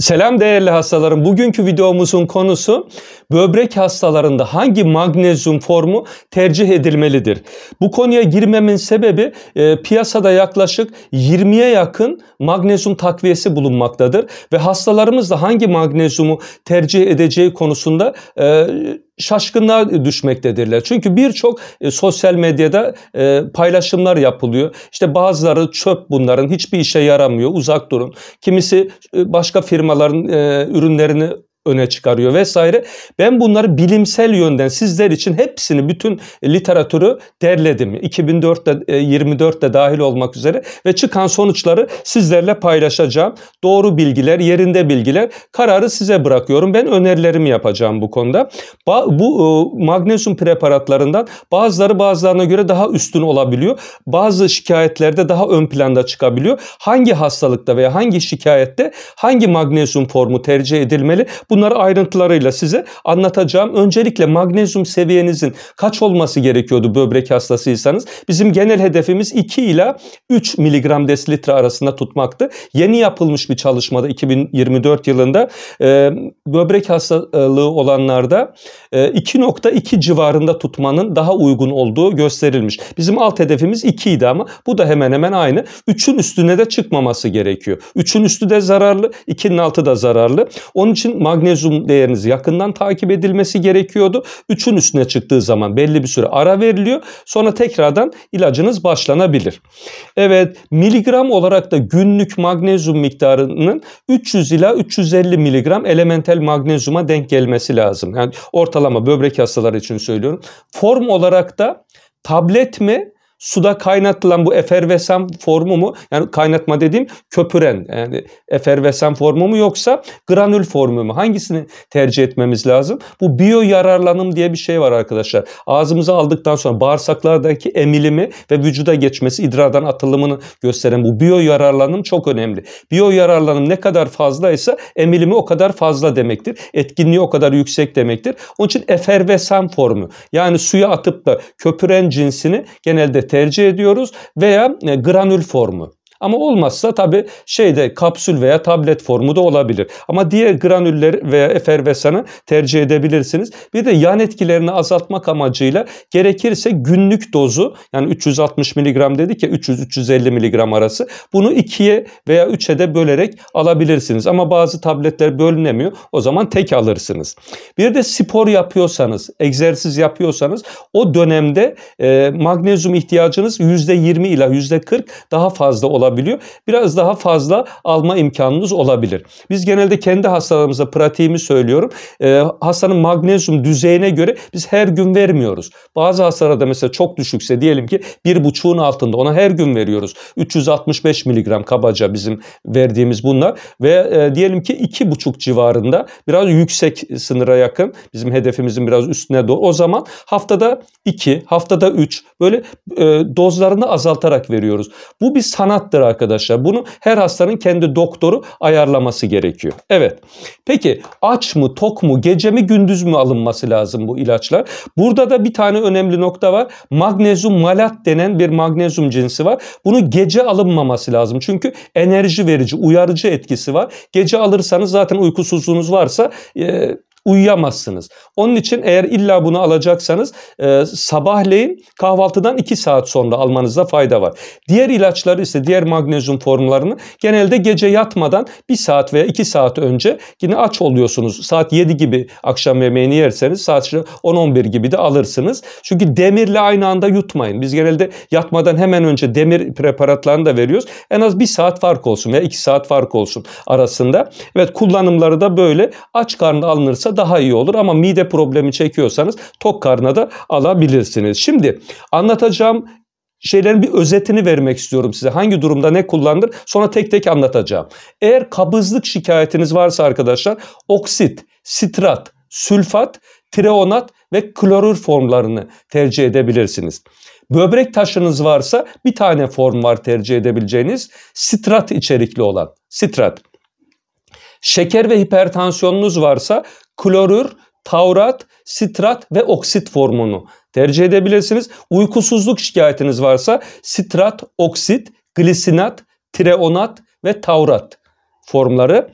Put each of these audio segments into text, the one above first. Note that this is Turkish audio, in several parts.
Selam değerli hastalarım. Bugünkü videomuzun konusu böbrek hastalarında hangi magnezyum formu tercih edilmelidir? Bu konuya girmemin sebebi e, piyasada yaklaşık 20'ye yakın magnezyum takviyesi bulunmaktadır ve hastalarımız da hangi magnezyumu tercih edeceği konusunda e, şaşkınlığa düşmektedirler. Çünkü birçok e, sosyal medyada e, paylaşımlar yapılıyor. İşte bazıları çöp bunların hiçbir işe yaramıyor uzak durun. Kimisi e, başka firmaların e, ürünlerini öne çıkarıyor vesaire. Ben bunları bilimsel yönden sizler için hepsini bütün literatürü derledim. 2004'te 24'te e, dahil olmak üzere ve çıkan sonuçları sizlerle paylaşacağım. Doğru bilgiler, yerinde bilgiler. Kararı size bırakıyorum. Ben önerilerimi yapacağım bu konuda. Bu e, magnezyum preparatlarından bazıları bazılarına göre daha üstün olabiliyor. Bazı şikayetlerde daha ön planda çıkabiliyor. Hangi hastalıkta veya hangi şikayette hangi magnezyum formu tercih edilmeli? Bunları ayrıntılarıyla size anlatacağım. Öncelikle magnezyum seviyenizin kaç olması gerekiyordu böbrek hastasıysanız? Bizim genel hedefimiz 2 ila 3 mg desilitre arasında tutmaktı. Yeni yapılmış bir çalışmada 2024 yılında e, böbrek hastalığı olanlarda e, 2.2 civarında tutmanın daha uygun olduğu gösterilmiş. Bizim alt hedefimiz 2 idi ama bu da hemen hemen aynı. 3'ün üstüne de çıkmaması gerekiyor. 3'ün üstü de zararlı, 2'nin altı da zararlı. Onun için magnezyum magnezyum değeriniz yakından takip edilmesi gerekiyordu. 3'ün üstüne çıktığı zaman belli bir süre ara veriliyor. Sonra tekrardan ilacınız başlanabilir. Evet miligram olarak da günlük magnezyum miktarının 300 ila 350 miligram elementel magnezyuma denk gelmesi lazım. Yani ortalama böbrek hastaları için söylüyorum. Form olarak da tablet mi suda kaynatılan bu efervesan formu mu? Yani kaynatma dediğim köpüren yani efervesan formu mu yoksa granül formu mu? Hangisini tercih etmemiz lazım? Bu biyo yararlanım diye bir şey var arkadaşlar. Ağzımıza aldıktan sonra bağırsaklardaki emilimi ve vücuda geçmesi idrardan atılımını gösteren bu biyo yararlanım çok önemli. Biyo yararlanım ne kadar fazlaysa emilimi o kadar fazla demektir. Etkinliği o kadar yüksek demektir. Onun için efervesan formu yani suya atıp da köpüren cinsini genelde tercih ediyoruz veya e, granül formu. Ama olmazsa tabi şeyde kapsül veya tablet formu da olabilir. Ama diğer granüller veya efervesanı tercih edebilirsiniz. Bir de yan etkilerini azaltmak amacıyla gerekirse günlük dozu yani 360 mg dedik ya 300-350 mg arası bunu ikiye veya üçe de bölerek alabilirsiniz. Ama bazı tabletler bölünemiyor. O zaman tek alırsınız. Bir de spor yapıyorsanız, egzersiz yapıyorsanız o dönemde e, magnezyum ihtiyacınız %20 ila %40 daha fazla olabilir olabiliyor. Biraz daha fazla alma imkanınız olabilir. Biz genelde kendi hastalarımıza pratiğimi söylüyorum. E, hastanın magnezyum düzeyine göre biz her gün vermiyoruz. Bazı hastalarda mesela çok düşükse diyelim ki bir 1,5'un altında ona her gün veriyoruz. 365 miligram kabaca bizim verdiğimiz bunlar ve e, diyelim ki iki buçuk civarında biraz yüksek sınıra yakın bizim hedefimizin biraz üstüne doğru. O zaman haftada 2, haftada 3 böyle e, dozlarını azaltarak veriyoruz. Bu bir sanattır olacaktır arkadaşlar. Bunu her hastanın kendi doktoru ayarlaması gerekiyor. Evet. Peki aç mı, tok mu, gece mi, gündüz mü alınması lazım bu ilaçlar? Burada da bir tane önemli nokta var. Magnezyum malat denen bir magnezyum cinsi var. Bunu gece alınmaması lazım. Çünkü enerji verici, uyarıcı etkisi var. Gece alırsanız zaten uykusuzluğunuz varsa e, uyuyamazsınız. Onun için eğer illa bunu alacaksanız e, sabahleyin kahvaltıdan 2 saat sonra almanızda fayda var. Diğer ilaçları ise diğer magnezyum formlarını genelde gece yatmadan 1 saat veya 2 saat önce yine aç oluyorsunuz. Saat 7 gibi akşam yemeğini yerseniz saat 10-11 gibi de alırsınız. Çünkü demirle aynı anda yutmayın. Biz genelde yatmadan hemen önce demir preparatlarını da veriyoruz. En az 1 saat fark olsun veya 2 saat fark olsun arasında. Evet kullanımları da böyle aç karnı alınırsa olursa daha iyi olur ama mide problemi çekiyorsanız tok karnına da alabilirsiniz. Şimdi anlatacağım şeylerin bir özetini vermek istiyorum size. Hangi durumda ne kullanılır sonra tek tek anlatacağım. Eğer kabızlık şikayetiniz varsa arkadaşlar oksit, sitrat, sülfat, treonat ve klorür formlarını tercih edebilirsiniz. Böbrek taşınız varsa bir tane form var tercih edebileceğiniz sitrat içerikli olan. sitrat. Şeker ve hipertansiyonunuz varsa klorür, taurat, sitrat ve oksit formunu tercih edebilirsiniz. Uykusuzluk şikayetiniz varsa sitrat, oksit, glisinat, treonat ve taurat formları.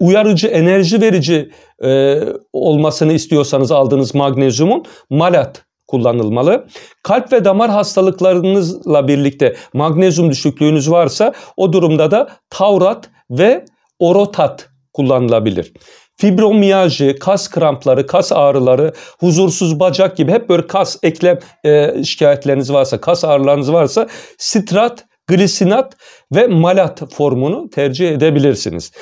Uyarıcı, enerji verici e, olmasını istiyorsanız aldığınız magnezyumun malat kullanılmalı. Kalp ve damar hastalıklarınızla birlikte magnezyum düşüklüğünüz varsa o durumda da taurat ve orotat kullanılabilir fibromiyajı, kas krampları, kas ağrıları, huzursuz bacak gibi hep böyle kas eklem e, şikayetleriniz varsa, kas ağrılarınız varsa sitrat, glisinat ve malat formunu tercih edebilirsiniz.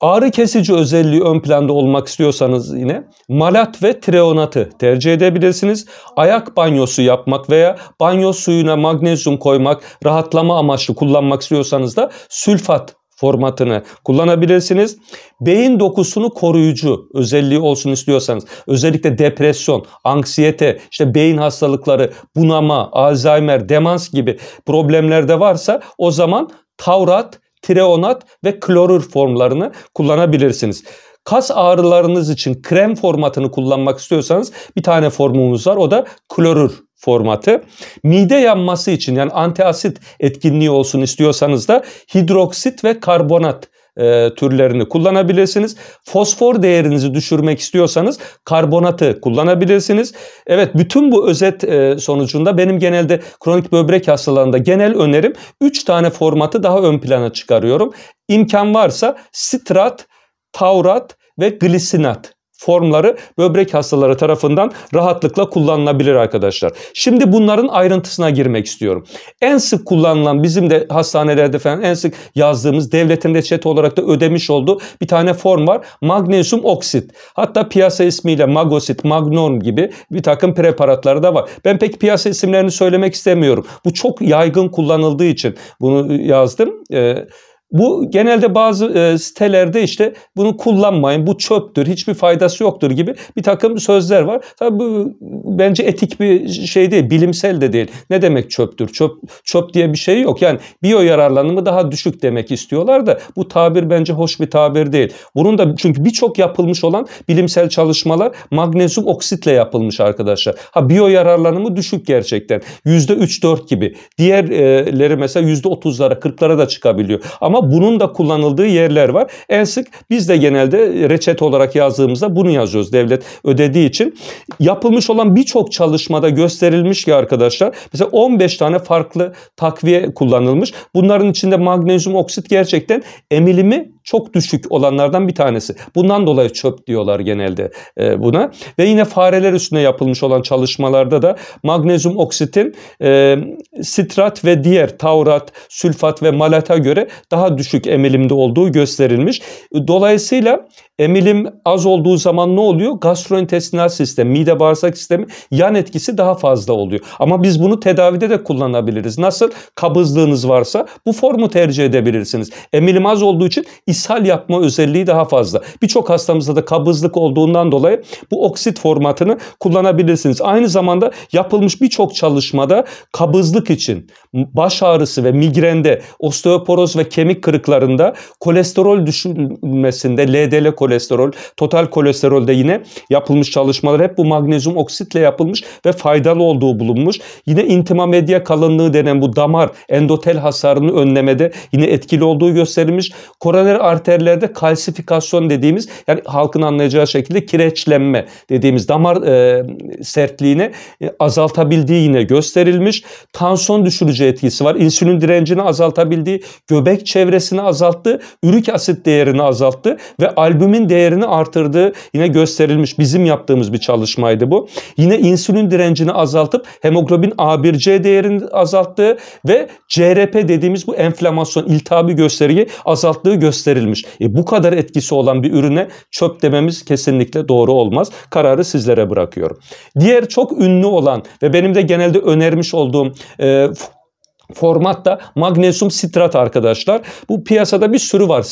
Ağrı kesici özelliği ön planda olmak istiyorsanız yine malat ve treonatı tercih edebilirsiniz. Ayak banyosu yapmak veya banyo suyuna magnezyum koymak, rahatlama amaçlı kullanmak istiyorsanız da sülfat formatını kullanabilirsiniz. Beyin dokusunu koruyucu özelliği olsun istiyorsanız özellikle depresyon, anksiyete, işte beyin hastalıkları, bunama, Alzheimer, demans gibi problemlerde varsa o zaman taurat, treonat ve klorür formlarını kullanabilirsiniz. Kas ağrılarınız için krem formatını kullanmak istiyorsanız bir tane formumuz var. O da klorür formatı. Mide yanması için yani antiasit etkinliği olsun istiyorsanız da hidroksit ve karbonat e, türlerini kullanabilirsiniz. Fosfor değerinizi düşürmek istiyorsanız karbonatı kullanabilirsiniz. Evet bütün bu özet e, sonucunda benim genelde kronik böbrek hastalarında genel önerim 3 tane formatı daha ön plana çıkarıyorum. İmkan varsa sitrat, taurat ve glisinat formları böbrek hastaları tarafından rahatlıkla kullanılabilir arkadaşlar. Şimdi bunların ayrıntısına girmek istiyorum. En sık kullanılan bizim de hastanelerde falan en sık yazdığımız devletin reçete olarak da ödemiş olduğu bir tane form var. Magnesium oksit. Hatta piyasa ismiyle magosit, magnorm gibi bir takım preparatları da var. Ben pek piyasa isimlerini söylemek istemiyorum. Bu çok yaygın kullanıldığı için bunu e, yazdım. Ee, bu genelde bazı e, sitelerde işte bunu kullanmayın, bu çöptür, hiçbir faydası yoktur gibi bir takım sözler var. Tabi bu bence etik bir şey değil, bilimsel de değil. Ne demek çöptür? Çöp, çöp diye bir şey yok. Yani biyo yararlanımı daha düşük demek istiyorlar da bu tabir bence hoş bir tabir değil. Bunun da çünkü birçok yapılmış olan bilimsel çalışmalar magnezyum oksitle yapılmış arkadaşlar. Ha biyo yararlanımı düşük gerçekten. %3-4 gibi. Diğerleri mesela %30'lara 40'lara da çıkabiliyor. Ama ama bunun da kullanıldığı yerler var. En sık biz de genelde reçete olarak yazdığımızda bunu yazıyoruz devlet ödediği için. Yapılmış olan birçok çalışmada gösterilmiş ki arkadaşlar mesela 15 tane farklı takviye kullanılmış. Bunların içinde magnezyum oksit gerçekten emilimi çok düşük olanlardan bir tanesi. Bundan dolayı çöp diyorlar genelde e, buna. Ve yine fareler üstüne yapılmış olan çalışmalarda da magnezyum oksitin e, sitrat ve diğer taurat, sülfat ve malata göre daha düşük emilimde olduğu gösterilmiş. Dolayısıyla Emilim az olduğu zaman ne oluyor? Gastrointestinal sistem, mide bağırsak sistemi yan etkisi daha fazla oluyor. Ama biz bunu tedavide de kullanabiliriz. Nasıl? Kabızlığınız varsa bu formu tercih edebilirsiniz. Emilim az olduğu için ishal yapma özelliği daha fazla. Birçok hastamızda da kabızlık olduğundan dolayı bu oksit formatını kullanabilirsiniz. Aynı zamanda yapılmış birçok çalışmada kabızlık için baş ağrısı ve migrende, osteoporoz ve kemik kırıklarında, kolesterol düşürmesinde, LDL kolesterol, total kolesterolde yine yapılmış çalışmalar hep bu magnezyum oksitle yapılmış ve faydalı olduğu bulunmuş. Yine intima medya kalınlığı denen bu damar endotel hasarını önlemede yine etkili olduğu gösterilmiş. Koroner arterlerde kalsifikasyon dediğimiz yani halkın anlayacağı şekilde kireçlenme dediğimiz damar e, sertliğini e, azaltabildiği yine gösterilmiş. Tansiyon düşürücü arttırıcı etkisi var. İnsülin direncini azaltabildi, göbek çevresini azalttı, ürik asit değerini azalttı ve albümin değerini artırdı. yine gösterilmiş bizim yaptığımız bir çalışmaydı bu. Yine insülin direncini azaltıp hemoglobin A1C değerini azalttı ve CRP dediğimiz bu enflamasyon, iltihabı gösteriyi azalttığı gösterilmiş. E, bu kadar etkisi olan bir ürüne çöp dememiz kesinlikle doğru olmaz. Kararı sizlere bırakıyorum. Diğer çok ünlü olan ve benim de genelde önermiş olduğum e, format da magnezyum sitrat arkadaşlar. Bu piyasada bir sürü var.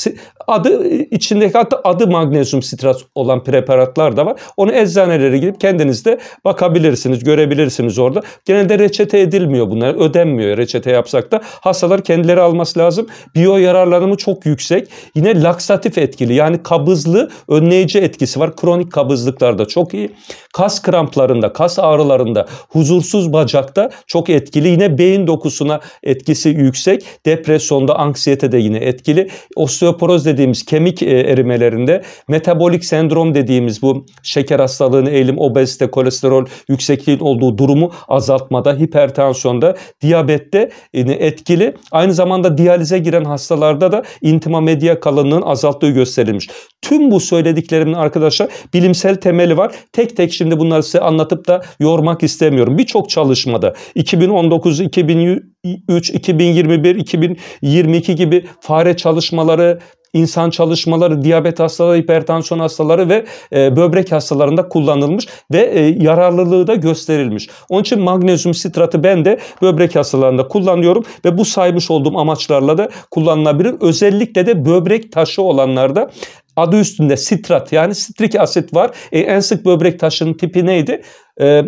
Adı e, içindeki hatta adı magnezyum sitrat olan preparatlar da var. Onu eczanelere gidip kendiniz de bakabilirsiniz, görebilirsiniz orada. Genelde reçete edilmiyor bunlar. Ödenmiyor reçete yapsak da. Hastalar kendileri alması lazım. Biyo yararlanımı çok yüksek. Yine laksatif etkili yani kabızlı önleyici etkisi var. Kronik kabızlıklarda çok iyi. Kas kramplarında, kas ağrılarında, huzursuz bacakta çok etkili. Yine beyin dokusuna etkisi yüksek. Depresyonda, anksiyete de yine etkili. Osteoporoz dediğimiz kemik e, erimelerinde, metabolik sendrom dediğimiz bu şeker hastalığını eğilim, obezite, kolesterol yüksekliğin olduğu durumu azaltmada, hipertansiyonda, diyabette e, yine etkili. Aynı zamanda diyalize giren hastalarda da intima medya kalınlığın azalttığı gösterilmiş. Tüm bu söylediklerimin arkadaşlar bilimsel temeli var. Tek tek şimdi bunları size anlatıp da yormak istemiyorum. Birçok çalışmada 2019, 2003, 2021, 2022 gibi fare çalışmaları, insan çalışmaları, diyabet hastaları, hipertansiyon hastaları ve e, böbrek hastalarında kullanılmış ve e, yararlılığı da gösterilmiş. Onun için magnezyum sitratı ben de böbrek hastalarında kullanıyorum ve bu saymış olduğum amaçlarla da kullanılabilir. Özellikle de böbrek taşı olanlarda Adı üstünde sitrat yani sitrik asit var. E, en sık böbrek taşının tipi neydi? E, e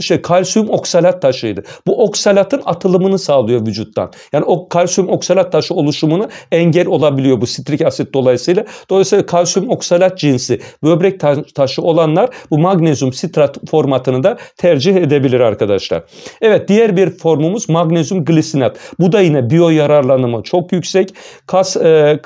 şey kalsiyum oksalat taşıydı. Bu oksalatın atılımını sağlıyor vücuttan. Yani o kalsiyum oksalat taşı oluşumunu engel olabiliyor bu sitrik asit dolayısıyla. Dolayısıyla kalsiyum oksalat cinsi böbrek taşı olanlar bu magnezyum sitrat formatını da tercih edebilir arkadaşlar. Evet diğer bir formumuz magnezyum glisinat. Bu da yine biyo yararlanımı çok yüksek. Kas e,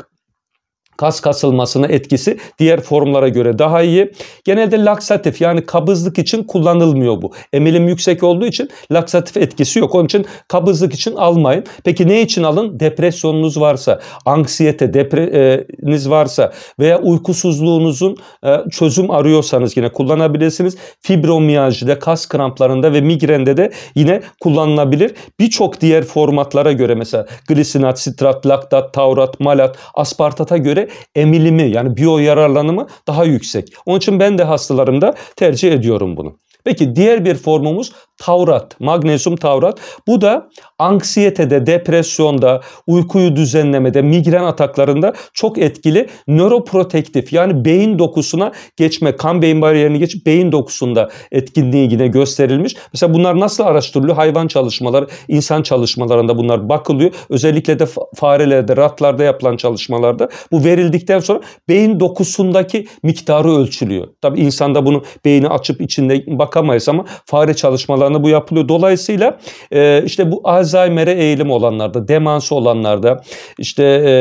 kas kasılmasına etkisi diğer formlara göre daha iyi. Genelde laksatif yani kabızlık için kullanılmıyor bu. Emilim yüksek olduğu için laksatif etkisi yok. Onun için kabızlık için almayın. Peki ne için alın? Depresyonunuz varsa, anksiyete depreniz varsa veya uykusuzluğunuzun e, çözüm arıyorsanız yine kullanabilirsiniz. Fibromiyajide, kas kramplarında ve migrende de yine kullanılabilir. Birçok diğer formatlara göre mesela glisinat, sitrat, laktat, taurat, malat, aspartata göre emilimi yani biyo yararlanımı daha yüksek. Onun için ben de hastalarımda tercih ediyorum bunu. Peki diğer bir formumuz Tavrat, magnezyum tavrat. Bu da anksiyetede, depresyonda, uykuyu düzenlemede, migren ataklarında çok etkili nöroprotektif yani beyin dokusuna geçme, kan beyin bariyerini geçip beyin dokusunda etkinliği yine gösterilmiş. Mesela bunlar nasıl araştırılıyor? Hayvan çalışmaları, insan çalışmalarında bunlar bakılıyor. Özellikle de farelerde, ratlarda yapılan çalışmalarda bu verildikten sonra beyin dokusundaki miktarı ölçülüyor. Tabi insanda bunu beyni açıp içinde bakamayız ama fare çalışmaları hastalarında bu yapılıyor. Dolayısıyla e, işte bu Alzheimer'e eğilim olanlarda, demansı olanlarda, işte e,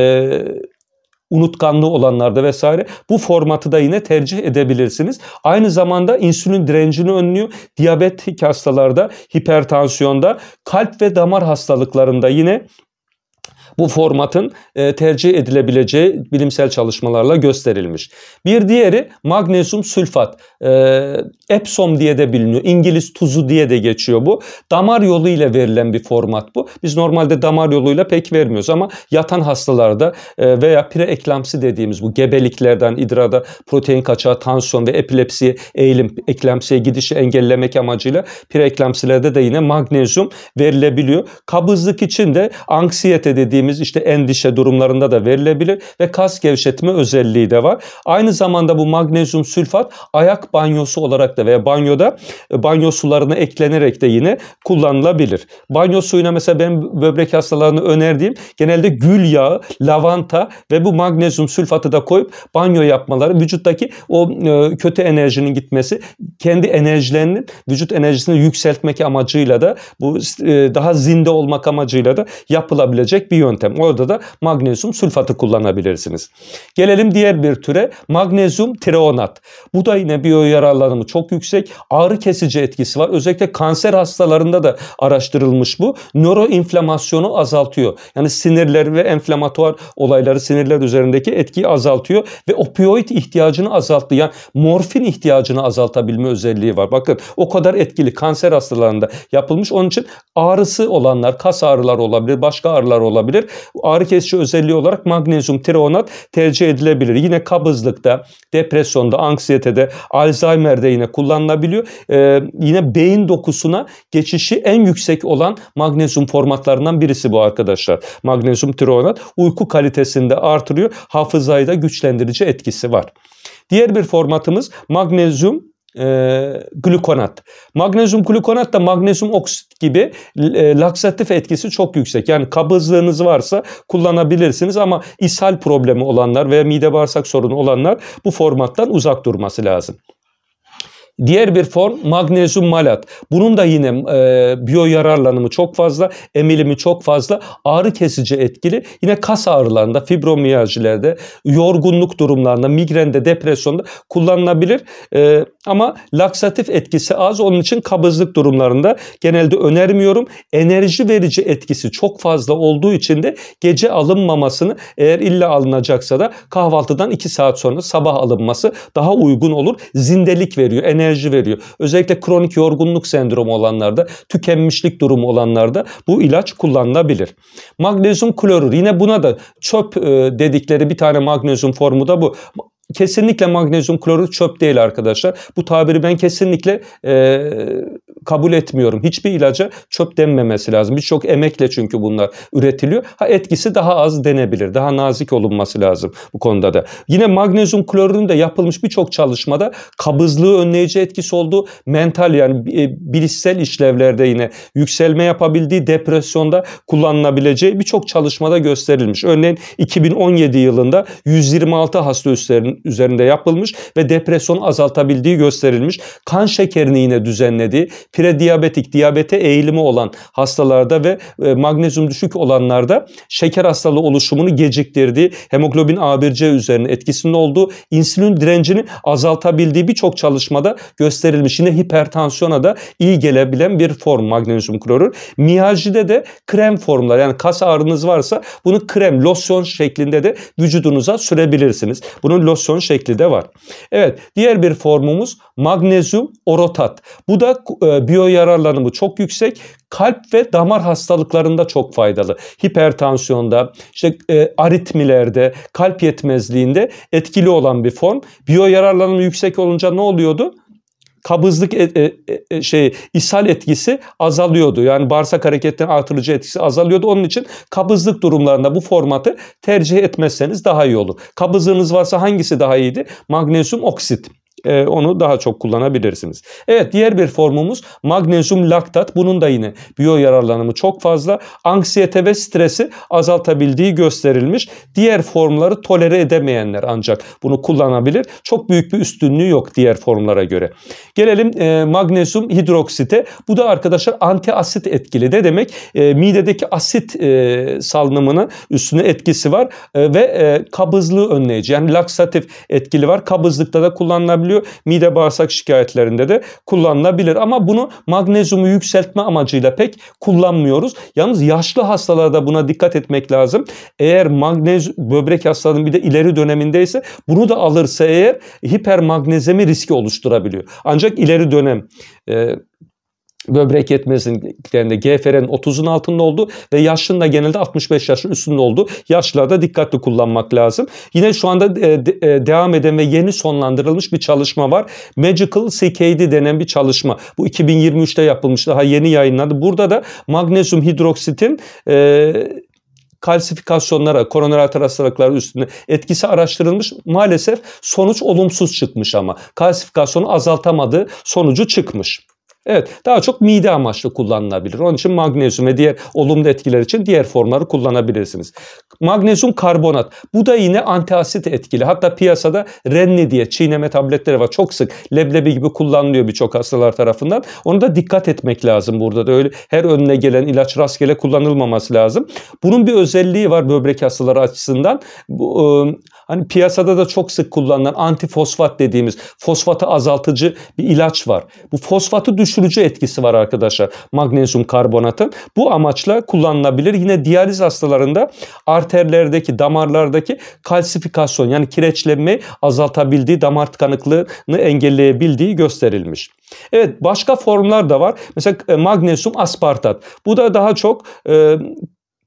unutkanlığı olanlarda vesaire bu formatı da yine tercih edebilirsiniz. Aynı zamanda insülin direncini önlüyor. Diyabetik hastalarda, hipertansiyonda, kalp ve damar hastalıklarında yine bu formatın e, tercih edilebileceği bilimsel çalışmalarla gösterilmiş. Bir diğeri magnezyum sülfat. E, Epsom diye de biliniyor. İngiliz tuzu diye de geçiyor bu. Damar yolu ile verilen bir format bu. Biz normalde damar yoluyla pek vermiyoruz ama yatan hastalarda e, veya preeklamsi dediğimiz bu gebeliklerden idrada protein kaçağı, tansiyon ve epilepsi eğilim, eklamsiye gidişi engellemek amacıyla preeklamsilerde de yine magnezyum verilebiliyor. Kabızlık için de anksiyete dediğimiz dediğimiz işte endişe durumlarında da verilebilir ve kas gevşetme özelliği de var. Aynı zamanda bu magnezyum sülfat ayak banyosu olarak da veya banyoda e, banyo sularına eklenerek de yine kullanılabilir. Banyo suyuna mesela ben böbrek hastalarını önerdiğim genelde gül yağı, lavanta ve bu magnezyum sülfatı da koyup banyo yapmaları vücuttaki o e, kötü enerjinin gitmesi kendi enerjilerinin vücut enerjisini yükseltmek amacıyla da bu e, daha zinde olmak amacıyla da yapılabilecek bir yöntem yöntem. Orada da magnezyum sülfatı kullanabilirsiniz. Gelelim diğer bir türe magnezyum treonat. Bu da yine biyo yararlanımı çok yüksek. Ağrı kesici etkisi var. Özellikle kanser hastalarında da araştırılmış bu. Nöroinflamasyonu azaltıyor. Yani sinirler ve enflamatuar olayları sinirler üzerindeki etkiyi azaltıyor ve opioid ihtiyacını azalttı. Yani morfin ihtiyacını azaltabilme özelliği var. Bakın o kadar etkili kanser hastalarında yapılmış. Onun için ağrısı olanlar, kas ağrıları olabilir, başka ağrılar olabilir. Ağrı kesici özelliği olarak magnezyum tireonat tercih edilebilir. Yine kabızlıkta, depresyonda, anksiyetede, Alzheimer'de yine kullanılabiliyor. Ee, yine beyin dokusuna geçişi en yüksek olan magnezyum formatlarından birisi bu arkadaşlar. Magnezyum tireonat uyku kalitesini de artırıyor. Hafızayı da güçlendirici etkisi var. Diğer bir formatımız magnezyum e, glukonat. Magnezyum glukonat da magnezyum oksit gibi e, laksatif etkisi çok yüksek. Yani kabızlığınız varsa kullanabilirsiniz ama ishal problemi olanlar veya mide bağırsak sorunu olanlar bu formattan uzak durması lazım. Diğer bir form magnezyum malat. Bunun da yine e, biyo yararlanımı çok fazla, emilimi çok fazla, ağrı kesici etkili. Yine kas ağrılarında, fibromiyajilerde, yorgunluk durumlarında, migrende, depresyonda kullanılabilir. E, ama laksatif etkisi az. Onun için kabızlık durumlarında genelde önermiyorum. Enerji verici etkisi çok fazla olduğu için de gece alınmamasını eğer illa alınacaksa da kahvaltıdan 2 saat sonra sabah alınması daha uygun olur. Zindelik veriyor, enerji veriyor. Özellikle kronik yorgunluk sendromu olanlarda, tükenmişlik durumu olanlarda bu ilaç kullanılabilir. Magnezyum klorür yine buna da çöp e, dedikleri bir tane magnezyum formu da bu kesinlikle magnezyum klorit çöp değil arkadaşlar. Bu tabiri ben kesinlikle e, kabul etmiyorum. Hiçbir ilaca çöp denmemesi lazım. Birçok emekle çünkü bunlar üretiliyor. Ha etkisi daha az denebilir. Daha nazik olunması lazım bu konuda da. Yine magnezyum klorürün de yapılmış birçok çalışmada kabızlığı önleyici etkisi olduğu mental yani e, bilişsel işlevlerde yine yükselme yapabildiği depresyonda kullanılabileceği birçok çalışmada gösterilmiş. Örneğin 2017 yılında 126 hasta üstlerin üzerinde yapılmış ve depresyonu azaltabildiği gösterilmiş. Kan şekerini yine düzenlediği, prediyabetik, diyabete eğilimi olan hastalarda ve e, magnezyum düşük olanlarda şeker hastalığı oluşumunu geciktirdiği, hemoglobin A1C üzerine etkisinin olduğu, insülin direncini azaltabildiği birçok çalışmada gösterilmiş. Yine hipertansiyona da iyi gelebilen bir form magnezyum klorür. Miyajide de krem formlar yani kas ağrınız varsa bunu krem, losyon şeklinde de vücudunuza sürebilirsiniz. Bunun losyon izolasyon şekli de var. Evet diğer bir formumuz magnezyum orotat. Bu da e, biyo yararlanımı çok yüksek. Kalp ve damar hastalıklarında çok faydalı. Hipertansiyonda, işte e, aritmilerde, kalp yetmezliğinde etkili olan bir form. Biyo yararlanımı yüksek olunca ne oluyordu? kabızlık et, e, e, şey ishal etkisi azalıyordu. Yani bağırsak hareketlerin artırıcı etkisi azalıyordu. Onun için kabızlık durumlarında bu formatı tercih etmezseniz daha iyi olur. Kabızlığınız varsa hangisi daha iyiydi? Magnezyum oksit e, onu daha çok kullanabilirsiniz. Evet diğer bir formumuz magnezyum laktat. Bunun da yine biyo yararlanımı çok fazla. Anksiyete ve stresi azaltabildiği gösterilmiş. Diğer formları tolere edemeyenler ancak bunu kullanabilir. Çok büyük bir üstünlüğü yok diğer formlara göre. Gelelim e, magnezyum hidroksite. Bu da arkadaşlar antiasit etkili. Ne demek? E, midedeki asit e, salınımının üstüne etkisi var e, ve e, kabızlığı önleyici. Yani laksatif etkili var. Kabızlıkta da kullanılabiliyor söylüyor. Mide bağırsak şikayetlerinde de kullanılabilir ama bunu magnezyumu yükseltme amacıyla pek kullanmıyoruz. Yalnız yaşlı hastalarda buna dikkat etmek lazım. Eğer magnez böbrek hastalığının bir de ileri dönemindeyse bunu da alırsa eğer hipermagnezemi riski oluşturabiliyor. Ancak ileri dönem e, böbrek yetmezliklerinde GFR'nin 30'un altında oldu ve yaşlının da genelde 65 yaşın üstünde oldu. Yaşlılarda dikkatli kullanmak lazım. Yine şu anda e, de, e, devam eden ve yeni sonlandırılmış bir çalışma var. Magical CKD denen bir çalışma. Bu 2023'te yapılmış. Daha yeni yayınlandı. Burada da magnezyum hidroksitin e, kalsifikasyonlara, koroner arter hastalıkları üstünde etkisi araştırılmış. Maalesef sonuç olumsuz çıkmış ama. Kalsifikasyonu azaltamadığı sonucu çıkmış. Evet daha çok mide amaçlı kullanılabilir. Onun için magnezyum ve diğer olumlu etkiler için diğer formları kullanabilirsiniz. Magnezyum karbonat. Bu da yine antiasit etkili. Hatta piyasada renni diye çiğneme tabletleri var. Çok sık leblebi gibi kullanılıyor birçok hastalar tarafından. Onu da dikkat etmek lazım burada da. Öyle her önüne gelen ilaç rastgele kullanılmaması lazım. Bunun bir özelliği var böbrek hastaları açısından. Bu, ıı, Hani piyasada da çok sık kullanılan antifosfat dediğimiz fosfatı azaltıcı bir ilaç var. Bu fosfatı düşürücü etkisi var arkadaşlar magnezyum karbonatın. Bu amaçla kullanılabilir. Yine diyaliz hastalarında arterlerdeki, damarlardaki kalsifikasyon yani kireçlenmeyi azaltabildiği, damar tıkanıklığını engelleyebildiği gösterilmiş. Evet başka formlar da var. Mesela e, magnezyum aspartat. Bu da daha çok e,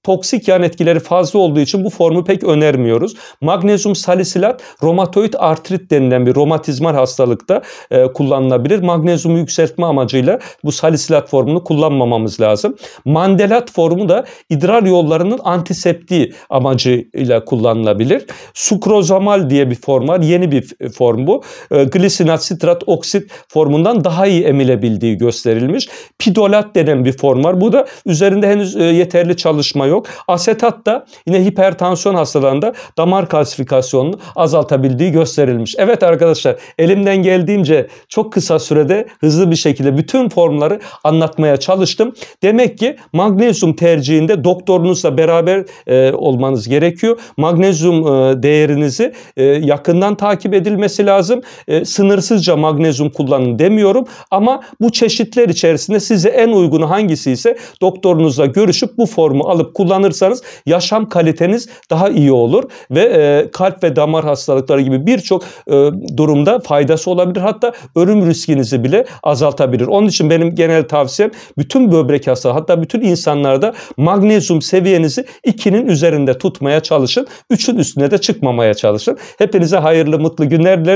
toksik yan etkileri fazla olduğu için bu formu pek önermiyoruz. Magnezyum salisilat romatoid artrit denilen bir romatizmal hastalıkta e, kullanılabilir. Magnezyumu yükseltme amacıyla bu salisilat formunu kullanmamamız lazım. Mandelat formu da idrar yollarının antiseptiği amacıyla kullanılabilir. Sukrozamal diye bir form var. Yeni bir e, form bu. E, glisinat sitrat oksit formundan daha iyi emilebildiği gösterilmiş. Pidolat denen bir form var. Bu da üzerinde henüz e, yeterli çalışma yok yok. Asetat da yine hipertansiyon hastalarında damar kalsifikasyonunu azaltabildiği gösterilmiş. Evet arkadaşlar elimden geldiğince çok kısa sürede hızlı bir şekilde bütün formları anlatmaya çalıştım. Demek ki magnezyum tercihinde doktorunuzla beraber e, olmanız gerekiyor. Magnezyum e, değerinizi e, yakından takip edilmesi lazım. E, sınırsızca magnezyum kullanın demiyorum ama bu çeşitler içerisinde size en uygunu hangisi ise doktorunuzla görüşüp bu formu alıp kullanın kullanırsanız yaşam kaliteniz daha iyi olur ve e, kalp ve damar hastalıkları gibi birçok e, durumda faydası olabilir. Hatta ölüm riskinizi bile azaltabilir. Onun için benim genel tavsiyem bütün böbrek hastalığı hatta bütün insanlarda magnezyum seviyenizi 2'nin üzerinde tutmaya çalışın. 3'ün üstüne de çıkmamaya çalışın. Hepinize hayırlı mutlu günler dilerim.